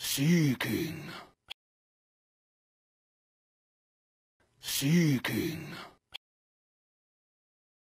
Seeking. Seeking.